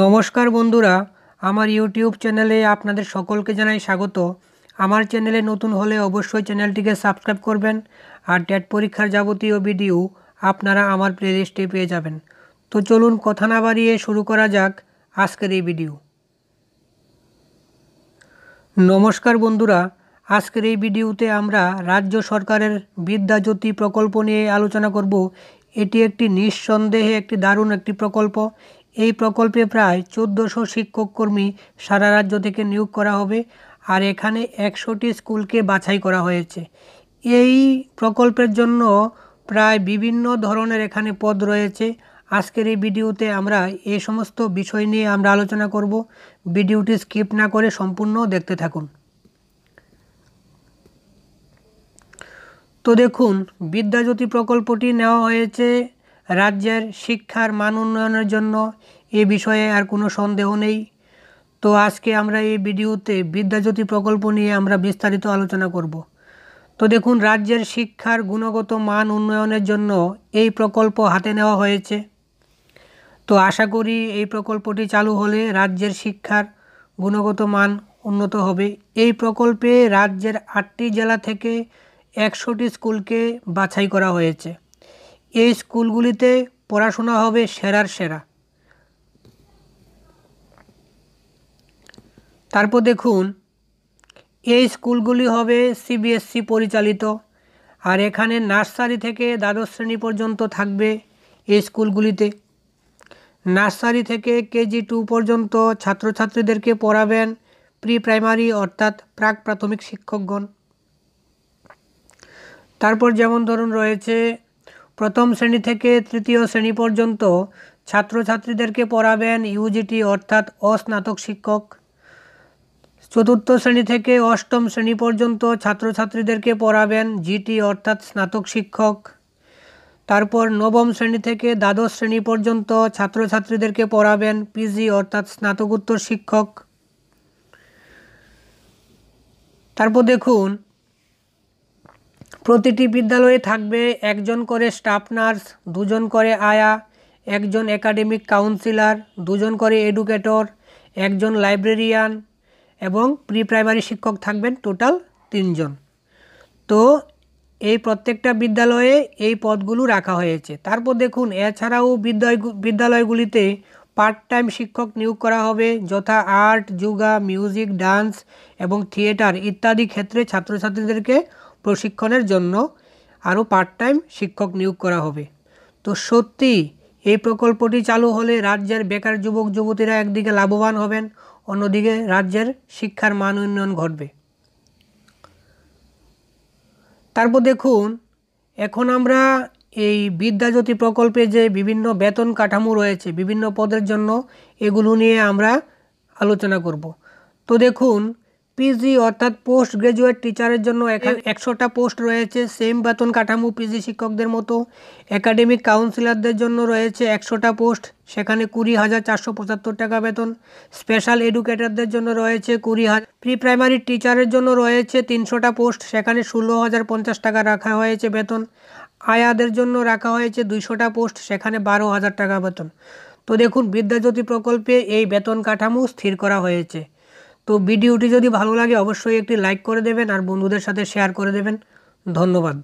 নমস্কার বন্ধুরা আমার ইউটিউব চ্যানেলে আপনাদের সকলকে জানাই স্বাগত আমার চ্যানেলে নতুন হলে অবশ্যই চ্যানেলটিকে সাবস্ক্রাইব করবেন আর টেট পরীক্ষার যাবতীয় ভিডিও আপনারা আমার প্লেলিস্টে পেয়ে যাবেন তো চলুন কথা না বাড়িয়ে শুরু করা যাক আজকের এই ভিডিও নমস্কার বন্ধুরা আজকের এই ভিডিওতে আমরা রাজ্য সরকারের বিদ্যাজ্যোতি প্রকল্প নিয়ে আলোচনা করব এটি একটি নিঃসন্দেহে একটি দারুণ একটি প্রকল্প এই প্রকল্পে প্রায় চোদ্দোশো শিক্ষক কর্মী সারা রাজ্য থেকে নিয়োগ করা হবে আর এখানে একশোটি স্কুলকে বাছাই করা হয়েছে এই প্রকল্পের জন্য প্রায় বিভিন্ন ধরনের এখানে পদ রয়েছে আজকের এই ভিডিওতে আমরা এই সমস্ত বিষয় নিয়ে আমরা আলোচনা করব ভিডিওটি স্কিপ না করে সম্পূর্ণ দেখতে থাকুন তো দেখুন বিদ্যাজ্যোতি প্রকল্পটি নেওয়া হয়েছে রাজ্যের শিক্ষার মান উন্নয়নের জন্য এ বিষয়ে আর কোনো সন্দেহ নেই তো আজকে আমরা এই ভিডিওতে বিদ্যাজ্যোতি প্রকল্প নিয়ে আমরা বিস্তারিত আলোচনা করব তো দেখুন রাজ্যের শিক্ষার গুণগত মান উন্নয়নের জন্য এই প্রকল্প হাতে নেওয়া হয়েছে তো আশা করি এই প্রকল্পটি চালু হলে রাজ্যের শিক্ষার গুণগত মান উন্নত হবে এই প্রকল্পে রাজ্যের আটটি জেলা থেকে একশোটি স্কুলকে বাছাই করা হয়েছে এই স্কুলগুলিতে পড়াশোনা হবে সেরার সেরা তারপর দেখুন এই স্কুলগুলি হবে সিবিএসসি e পরিচালিত আর এখানে নার্সারি থেকে দ্বাদশ শ্রেণী পর্যন্ত থাকবে এই স্কুলগুলিতে নার্সারি থেকে কেজি টু পর্যন্ত ছাত্রছাত্রীদেরকে পড়াবেন প্রি প্রাইমারি অর্থাৎ প্রাক প্রাথমিক শিক্ষকগণ তারপর যেমন ধরুন রয়েছে প্রথম শ্রেণী থেকে তৃতীয় শ্রেণী পর্যন্ত ছাত্রছাত্রীদেরকে পড়াবেন ইউজিটি অর্থাৎ অস্নাতক শিক্ষক চতুর্থ শ্রেণী থেকে অষ্টম শ্রেণী পর্যন্ত ছাত্রছাত্রীদেরকে পড়াবেন জিটি অর্থাৎ স্নাতক শিক্ষক তারপর নবম শ্রেণী থেকে দ্বাদশ শ্রেণী পর্যন্ত ছাত্রছাত্রীদেরকে পড়াবেন পিজি অর্থাৎ স্নাতকোত্তর শিক্ষক তারপর দেখুন প্রতিটি বিদ্যালয়ে থাকবে একজন করে স্টাফ নার্স দুজন করে আয়া একজন একাডেমিক কাউন্সিলর দুজন করে এডুকেটর একজন লাইব্রেরিয়ান এবং প্রি প্রাইমারি শিক্ষক থাকবেন টোটাল তিনজন তো এই প্রত্যেকটা বিদ্যালয়ে এই পদগুলো রাখা হয়েছে তারপর দেখুন এছাড়াও বিদ্যালয় বিদ্যালয়গুলিতে পার্ট টাইম শিক্ষক নিয়োগ করা হবে যথা আর্ট যোগা মিউজিক ডান্স এবং থিয়েটার ইত্যাদি ক্ষেত্রে ছাত্রছাত্রীদেরকে প্রশিক্ষণের জন্য আরও পার্ট টাইম শিক্ষক নিয়োগ করা হবে তো সত্যি এই প্রকল্পটি চালু হলে রাজ্যের বেকার যুবক যুবতীরা একদিকে লাভবান হবেন অন্যদিকে রাজ্যের শিক্ষার মান উন্নয়ন ঘটবে তারপর দেখুন এখন আমরা এই বিদ্যাজ্যোতি প্রকল্পে যে বিভিন্ন বেতন কাঠামো রয়েছে বিভিন্ন পদের জন্য এগুলো নিয়ে আমরা আলোচনা করব তো দেখুন পিজি অর্থাৎ পোস্ট গ্রাজুয়েট টিচারের জন্য একশোটা পোস্ট রয়েছে সেম বেতন কাঠামো পিজি শিক্ষকদের মতো একাডেমিক কাউন্সিলারদের জন্য রয়েছে একশোটা পোস্ট সেখানে কুড়ি হাজার চারশো পঁচাত্তর টাকা বেতন স্পেশাল এডুকেটারদের জন্য রয়েছে কুড়ি হাজার প্রি প্রাইমারি টিচারের জন্য রয়েছে তিনশোটা পোস্ট সেখানে ষোলো হাজার পঞ্চাশ টাকা রাখা হয়েছে বেতন আয়াদের জন্য রাখা হয়েছে দুইশোটা পোস্ট সেখানে বারো হাজার টাকা বেতন তো দেখুন বিদ্যাজ্যোতি প্রকল্পে এই বেতন কাঠামো স্থির করা হয়েছে তো ভিডিওটি যদি ভালো লাগে অবশ্যই একটি লাইক করে দেবেন আর বন্ধুদের সাথে শেয়ার করে দেবেন ধন্যবাদ